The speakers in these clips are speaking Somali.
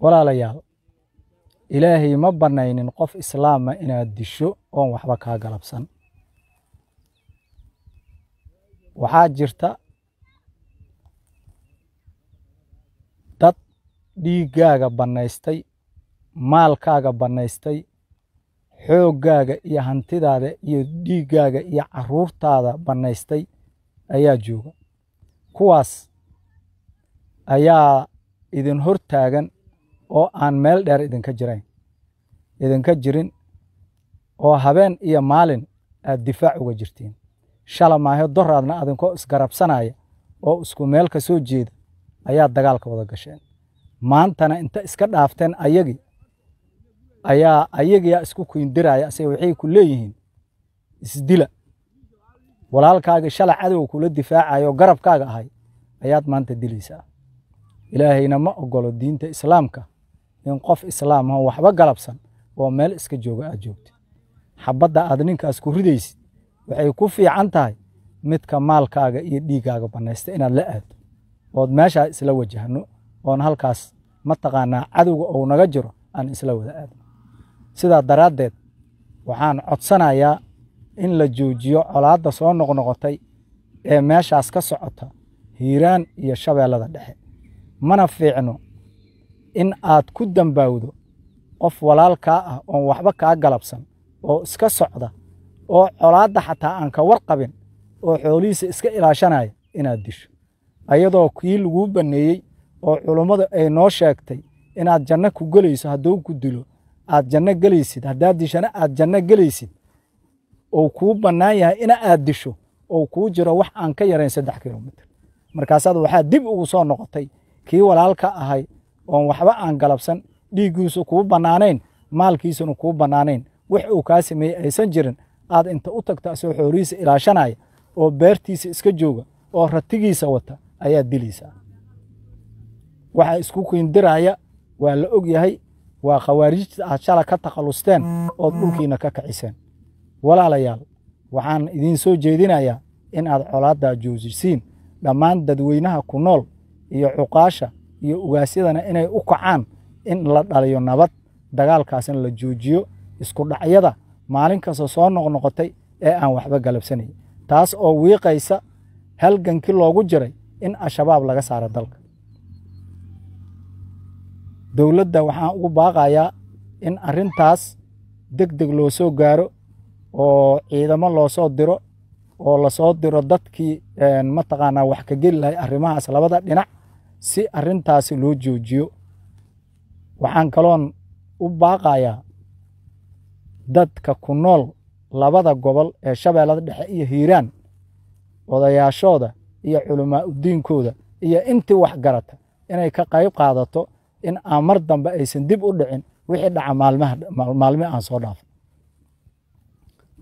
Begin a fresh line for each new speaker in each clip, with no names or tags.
walaalayaal ilaahay ma bannaynin qof islaama inaad disho oon waxba kaa galabsan waxaa jirta dad dhiiggaaga bannaystay maalkaaga bannaystay xooggaaga iyo hantidaada iyo dhiiggaaga iyo carruurtaada bannaystay ayaa jooga kuwaas ayaa idin hor taagan oo aan meel dheer idinka jirayn idinka jirin oo habeen iyo maalin aad difaac uga jirtiin shala maahe doraadna adinkoo isgarabsanaya oo isku meel ka soo jeeda ayaad dagaalka wada gasheen maantana inta iska dhaafteen ayagii ayaa ayagiyaa isku kuindiraya ase waxay ku leeyihiin isdila walaalkaagii shala cadowga kula difaacayoo garabkaaga ahay ayaad maanta dilaysaa ilaahayna ma ogolo diinta islaamka in qof islaam ah waxba galabsan oo meel iska jooga aad joogta xabadda aad ninkaas ku ridaysid waxay ku fiican tahay midka maalkaaga iyo dhiiggaaga banaysta inaad la aado ood meeshaa isla wajahno oon halkaas mataqaanaa cadowga ou naga jiro aan isla wada aadno sidaa daraaddeed waxaan codsanayaa in la joojiyo colaadda soo noqnoqotay ee meeshaas ka socota hiiraan iyo shabeellada dhexe mana fiicno in aad ku dambaawdo qof walaalkaa ah oon waxba kaa galabsan oo iska socda oo colaadda xataa aan ka warqabin oo xoolihiisa iska ilaashanaya inaad disho ayadoo kii laguu banneeyey oo culummadu ay noo sheegtay inaad janno ku gelayso hadduu ku dilo aad janno gelaysid haddaad dishana aad janno gelaysid ou kuu bannaan yahay in aad disho ou kuu jiro wax aan ka yarayn saddex kilomitir markaasaad waxaa dib ugu soo noqotay kii walaalka ahay oon waxba aan galabsan dhiiggiisu kuu bannaanayn maalkiisuna kuu bannaanayn wix uu kaa sameeyey aysan jirin aad inta u tagta asoo xoorihiisa ilaashanaya oo beertiisa iska jooga oo ratigiisa wata ayaad dilaysaa waxaa isku kiindiraya waa la og yahay waa khawaarijta aad shala ka takhallusteen ood dhulkiina ka kaciseen walaalayaal waxaan idiin soo jeedinayaa in aad colaaddaa joojisiin dhammaan dadweynaha ku nool iyo cuqaasha iyo ugaasyadana inay u kacaan in la dhaliyo nabad dagaalkaasna la joojiyo isku dhacyada maalin kasta soo noqnoqotay ee aan waxba galabsanay taas oo wiiqaysa halgankii loogu jiray in al-shabaab laga saaro dalka dowladda waxaan ugu baaqayaa in arintaas deg deg loo soo gaaro oo ciidamo loo soo diro oo lasoo diro dadkii mataqaanaa wax ka geli lahay arrimahaas labada dhinac si arintaasi loo joojiyo waxaan kaloon u baaqayaa dadka ku nool labada gobol ee shabeellada dhexe iyo hiiraan odayaashooda iyo culamaa udiinkooda iyo intii wax garata inay ka qayb qaadato in aan mar dambe aysan dib u dhicin wixii dhaca maalmihii aan soo dhaafo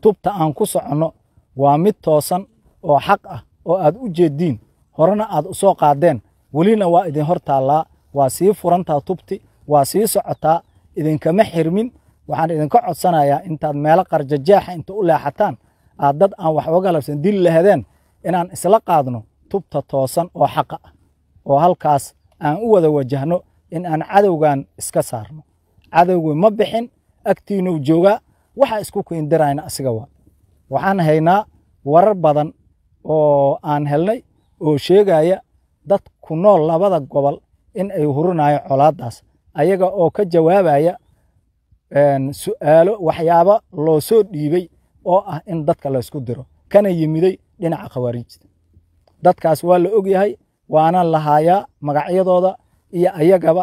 tubta aan ku soconno waa mid toosan oo xaq ah oo aad u jeeddiin horena aad u soo qaadeen welina waa idin hor taallaa waa sii furantaa tubti waa sii socotaa idinkama xirmin waxaan idinka codsanayaa intaad meelo qarjajeexa inta u leexataan aad dad aan waxba galabsan dil lahadeen inaan isla qaadno tubta toosan oo xaqa ah oo halkaas aan u wada wajahno in aan cadowgan iska saarno cadowgii ma bixin agtiinuu joogaa waxaa isku kiindirayna asiga waa waxaan haynaa warar badan oo aan helnay oo sheegaya dad ku nool labada gobol in ay hurinaayo colaadaas ayaga oo ka jawaabaya su'aalo waxyaabo loo soo dhiibay oo ah in dadka laysku diro kana yimiday dhinaca khawaariijta dadkaas waa la og yahay waana lahaayaa magacyadooda iyo ayagaba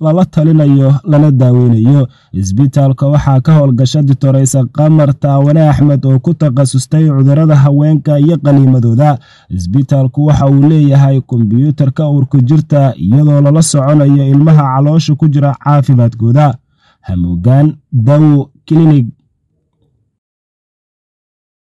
lala talinayo lana daaweynayo isbitaalka waxaa ka howlgasha ditoreysa qamar taawane axmed oo ku takhasustay cudurada haweenka iyo qaniimadooda isbitaalku waxa uu leeyahay kombyuutarka uurku jirta iyadoo lala soconayo ilmaha caloosha ku jira caafimaadkooda hamuugaan dawo clinig